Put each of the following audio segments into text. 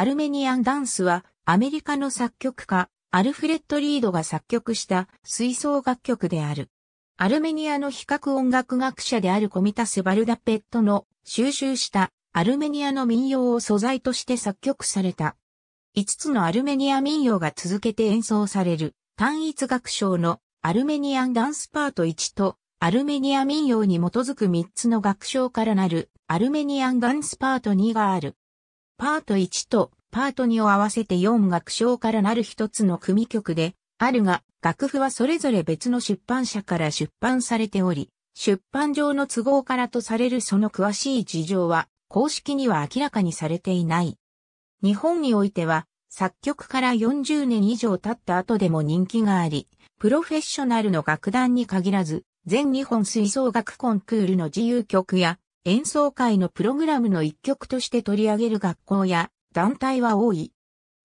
アルメニアンダンスはアメリカの作曲家アルフレッド・リードが作曲した吹奏楽曲である。アルメニアの比較音楽学者であるコミタス・バルダペットの収集したアルメニアの民謡を素材として作曲された。5つのアルメニア民謡が続けて演奏される単一楽章のアルメニアンダンスパート1とアルメニア民謡に基づく3つの楽章からなるアルメニアンダンスパート2がある。パート1とパート2を合わせて4楽章からなる一つの組曲で、あるが、楽譜はそれぞれ別の出版社から出版されており、出版上の都合からとされるその詳しい事情は、公式には明らかにされていない。日本においては、作曲から40年以上経った後でも人気があり、プロフェッショナルの楽団に限らず、全日本吹奏楽コンクールの自由曲や演奏会のプログラムの一曲として取り上げる学校や団体は多い。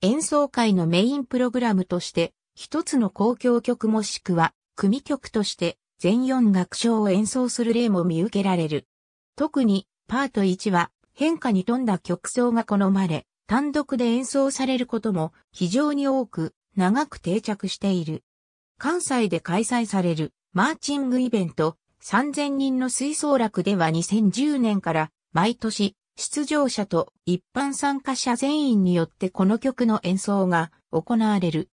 演奏会のメインプログラムとして、一つの公共曲もしくは、組曲として、全4楽章を演奏する例も見受けられる。特に、パート1は、変化に富んだ曲奏が好まれ、単独で演奏されることも非常に多く、長く定着している。関西で開催されるマーチングイベント、3000人の吹奏楽では2010年から毎年出場者と一般参加者全員によってこの曲の演奏が行われる。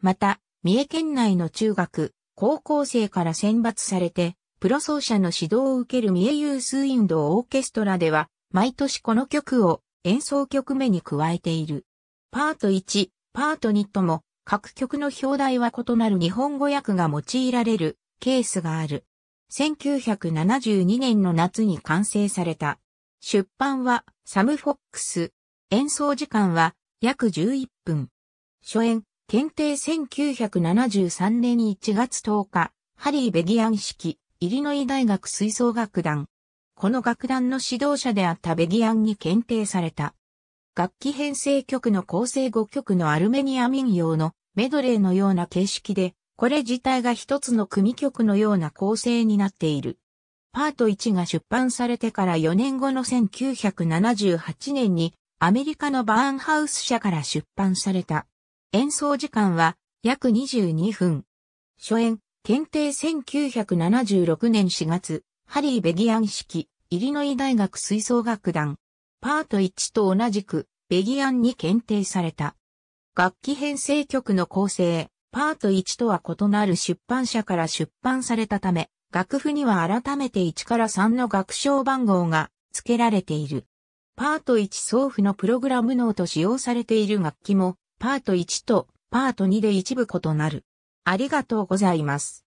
また、三重県内の中学、高校生から選抜されて、プロ奏者の指導を受ける三重ユースインドオーケストラでは、毎年この曲を演奏曲目に加えている。パート1、パート2とも、各曲の表題は異なる日本語訳が用いられるケースがある。1972年の夏に完成された。出版はサム・フォックス。演奏時間は約11分。初演、検定1973年1月10日、ハリー・ベギアン式、イリノイ大学吹奏楽団。この楽団の指導者であったベギアンに検定された。楽器編成曲の構成5曲のアルメニア民謡のメドレーのような形式でこれ自体が一つの組曲のような構成になっている。パート1が出版されてから4年後の1978年にアメリカのバーンハウス社から出版された。演奏時間は約22分。初演、検定1976年4月、ハリー・ベギアン式、イリノイ大学吹奏楽団。パート1と同じく、ベギアンに検定された。楽器編成曲の構成。パート1とは異なる出版社から出版されたため、楽譜には改めて1から3の楽章番号が付けられている。パート1送付のプログラム脳と使用されている楽器も、パート1とパート2で一部異なる。ありがとうございます。